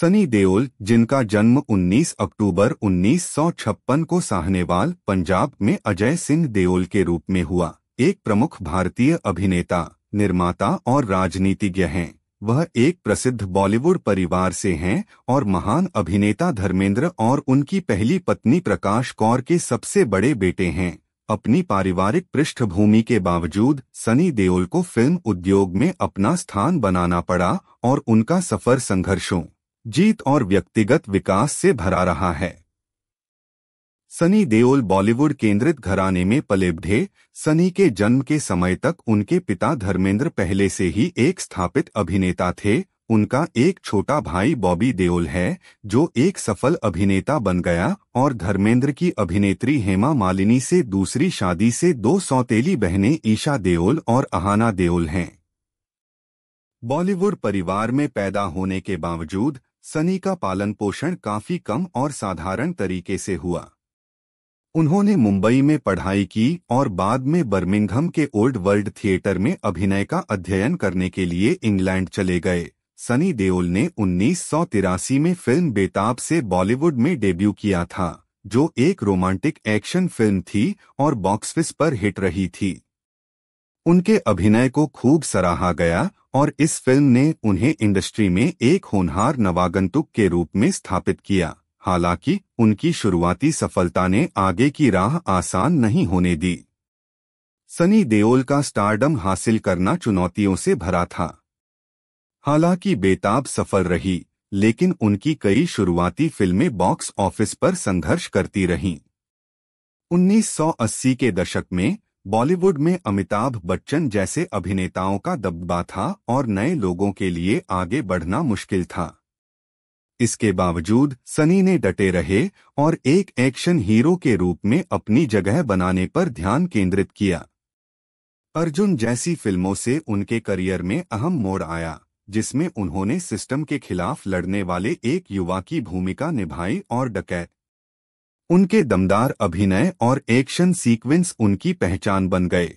सनी देओल जिनका जन्म 19 अक्टूबर 1956 को साहनेवाल पंजाब में अजय सिंह देओल के रूप में हुआ एक प्रमुख भारतीय अभिनेता निर्माता और राजनीतिज्ञ हैं वह एक प्रसिद्ध बॉलीवुड परिवार से हैं और महान अभिनेता धर्मेंद्र और उनकी पहली पत्नी प्रकाश कौर के सबसे बड़े बेटे हैं अपनी पारिवारिक पृष्ठभूमि के बावजूद सनी देओल को फिल्म उद्योग में अपना स्थान बनाना पड़ा और उनका सफर संघर्षों जीत और व्यक्तिगत विकास से भरा रहा है सनी देओल बॉलीवुड केंद्रित घराने में पलेबढे सनी के जन्म के समय तक उनके पिता धर्मेंद्र पहले से ही एक स्थापित अभिनेता थे उनका एक छोटा भाई बॉबी देओल है जो एक सफल अभिनेता बन गया और धर्मेंद्र की अभिनेत्री हेमा मालिनी से दूसरी शादी से दो सौतेली बहनें ईशा देओल और अहाना देओल हैं बॉलीवुड परिवार में पैदा होने के बावजूद सनी का पालन पोषण काफी कम और साधारण तरीके से हुआ उन्होंने मुंबई में पढ़ाई की और बाद में बर्मिंघम के ओल्ड वर्ल्ड थिएटर में अभिनय का अध्ययन करने के लिए इंग्लैंड चले गए सनी देओल ने उन्नीस में फिल्म बेताब से बॉलीवुड में डेब्यू किया था जो एक रोमांटिक एक्शन फिल्म थी और बॉक्सफिस पर हिट रही थी उनके अभिनय को खूब सराहा गया और इस फिल्म ने उन्हें इंडस्ट्री में एक होनहार नवागंतुक के रूप में स्थापित किया हालांकि उनकी शुरुआती सफलता ने आगे की राह आसान नहीं होने दी सनी देओल का स्टारडम हासिल करना चुनौतियों से भरा था हालांकि बेताब सफल रही लेकिन उनकी कई शुरुआती फिल्में बॉक्स ऑफिस पर संघर्ष करती रहीं 1980 के दशक में बॉलीवुड में अमिताभ बच्चन जैसे अभिनेताओं का दबदबा था और नए लोगों के लिए आगे बढ़ना मुश्किल था इसके बावजूद सनी ने डटे रहे और एक एक्शन हीरो के रूप में अपनी जगह बनाने पर ध्यान केंद्रित किया अर्जुन जैसी फिल्मों से उनके करियर में अहम मोड़ आया जिसमें उन्होंने सिस्टम के खिलाफ लड़ने वाले एक युवा की भूमिका निभाई और डकैत उनके दमदार अभिनय और एक्शन सीक्वेंस उनकी पहचान बन गए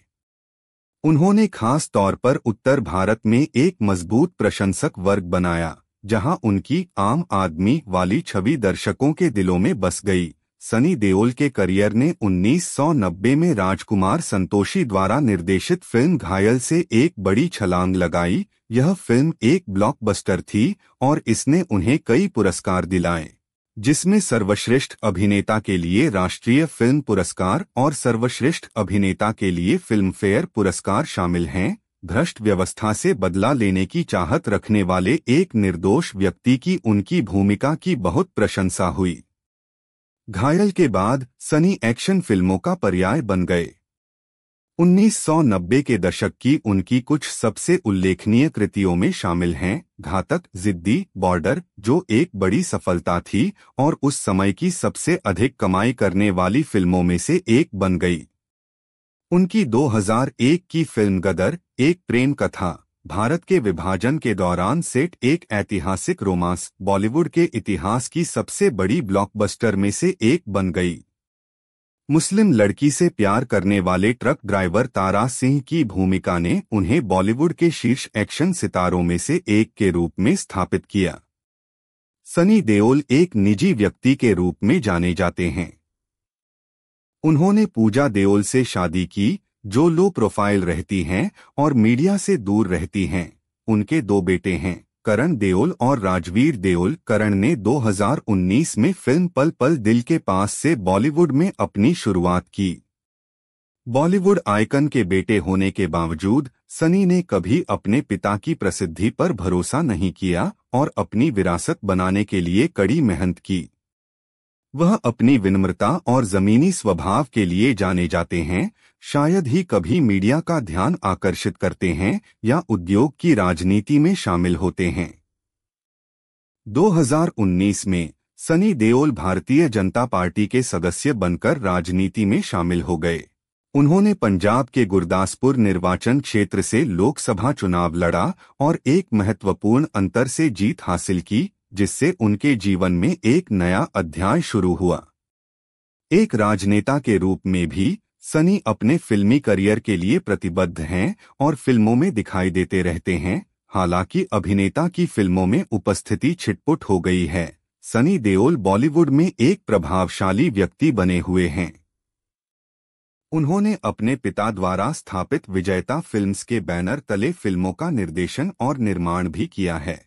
उन्होंने खास तौर पर उत्तर भारत में एक मजबूत प्रशंसक वर्ग बनाया जहां उनकी आम आदमी वाली छवि दर्शकों के दिलों में बस गई सनी देओल के करियर ने 1990 में राजकुमार संतोषी द्वारा निर्देशित फिल्म घायल से एक बड़ी छलांग लगाई यह फिल्म एक ब्लॉकबस्टर थी और इसने उन्हें कई पुरस्कार दिलाए जिसने सर्वश्रेष्ठ अभिनेता के लिए राष्ट्रीय फिल्म पुरस्कार और सर्वश्रेष्ठ अभिनेता के लिए फिल्मफेयर पुरस्कार शामिल हैं भ्रष्ट व्यवस्था से बदला लेने की चाहत रखने वाले एक निर्दोष व्यक्ति की उनकी भूमिका की बहुत प्रशंसा हुई घायल के बाद सनी एक्शन फिल्मों का पर्याय बन गए 1990 के दशक की उनकी कुछ सबसे उल्लेखनीय कृतियों में शामिल हैं घातक जिद्दी बॉर्डर जो एक बड़ी सफलता थी और उस समय की सबसे अधिक कमाई करने वाली फिल्मों में से एक बन गई उनकी 2001 की फिल्म गदर एक प्रेम कथा भारत के विभाजन के दौरान सेट एक ऐतिहासिक रोमांस बॉलीवुड के इतिहास की सबसे बड़ी ब्लॉकबस्टर में से एक बन गई मुस्लिम लड़की से प्यार करने वाले ट्रक ड्राइवर तारा सिंह की भूमिका ने उन्हें बॉलीवुड के शीर्ष एक्शन सितारों में से एक के रूप में स्थापित किया सनी देओल एक निजी व्यक्ति के रूप में जाने जाते हैं उन्होंने पूजा देओल से शादी की जो लो प्रोफाइल रहती हैं और मीडिया से दूर रहती हैं उनके दो बेटे हैं करण देओल और राजवीर देओल करण ने 2019 में फिल्म पल पल दिल के पास से बॉलीवुड में अपनी शुरुआत की बॉलीवुड आइकन के बेटे होने के बावजूद सनी ने कभी अपने पिता की प्रसिद्धि पर भरोसा नहीं किया और अपनी विरासत बनाने के लिए कड़ी मेहनत की वह अपनी विनम्रता और जमीनी स्वभाव के लिए जाने जाते हैं शायद ही कभी मीडिया का ध्यान आकर्षित करते हैं या उद्योग की राजनीति में शामिल होते हैं 2019 में सनी देओल भारतीय जनता पार्टी के सदस्य बनकर राजनीति में शामिल हो गए उन्होंने पंजाब के गुरदासपुर निर्वाचन क्षेत्र से लोकसभा चुनाव लड़ा और एक महत्वपूर्ण अंतर से जीत हासिल की जिससे उनके जीवन में एक नया अध्याय शुरू हुआ एक राजनेता के रूप में भी सनी अपने फिल्मी करियर के लिए प्रतिबद्ध हैं और फिल्मों में दिखाई देते रहते हैं हालांकि अभिनेता की फिल्मों में उपस्थिति छिटपुट हो गई है सनी देओल बॉलीवुड में एक प्रभावशाली व्यक्ति बने हुए हैं उन्होंने अपने पिता द्वारा स्थापित विजेता फिल्म्स के बैनर तले फिल्मों का निर्देशन और निर्माण भी किया है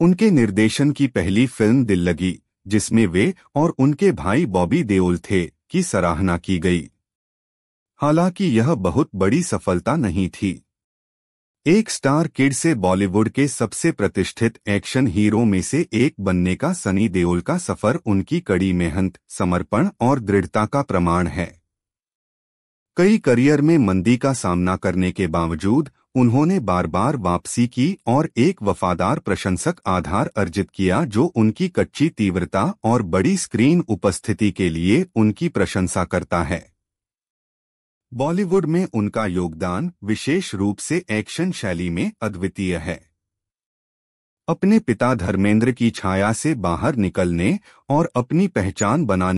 उनके निर्देशन की पहली फिल्म दिल लगी जिसमें वे और उनके भाई बॉबी देओल थे की सराहना की गई हालांकि यह बहुत बड़ी सफलता नहीं थी एक स्टार किड से बॉलीवुड के सबसे प्रतिष्ठित एक्शन हीरो में से एक बनने का सनी देओल का सफर उनकी कड़ी मेहनत समर्पण और दृढ़ता का प्रमाण है कई करियर में मंदी का सामना करने के बावजूद उन्होंने बार बार वापसी की और एक वफादार प्रशंसक आधार अर्जित किया जो उनकी कच्ची तीव्रता और बड़ी स्क्रीन उपस्थिति के लिए उनकी प्रशंसा करता है बॉलीवुड में उनका योगदान विशेष रूप से एक्शन शैली में अद्वितीय है अपने पिता धर्मेंद्र की छाया से बाहर निकलने और अपनी पहचान बनाने